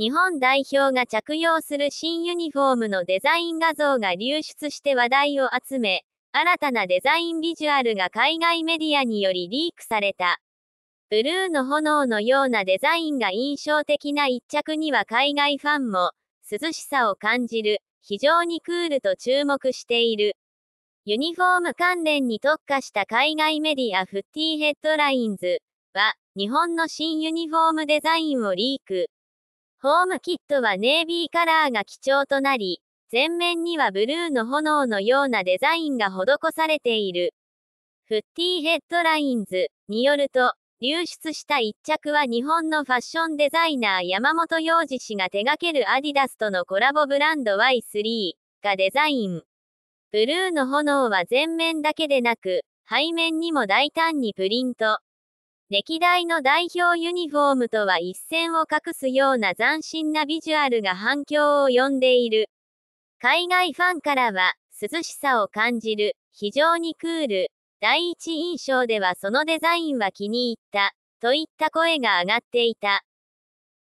日本代表が着用する新ユニフォームのデザイン画像が流出して話題を集め、新たなデザインビジュアルが海外メディアによりリークされた。ブルーの炎のようなデザインが印象的な一着には海外ファンも、涼しさを感じる、非常にクールと注目している。ユニフォーム関連に特化した海外メディアフッティーヘッドラインズは、日本の新ユニフォームデザインをリーク。ホームキットはネイビーカラーが基調となり、前面にはブルーの炎のようなデザインが施されている。フッティーヘッドラインズによると、流出した1着は日本のファッションデザイナー山本洋二氏が手掛けるアディダスとのコラボブランド Y3 がデザイン。ブルーの炎は前面だけでなく、背面にも大胆にプリント。歴代の代表ユニフォームとは一線を画すような斬新なビジュアルが反響を呼んでいる。海外ファンからは、涼しさを感じる、非常にクール、第一印象ではそのデザインは気に入った、といった声が上がっていた。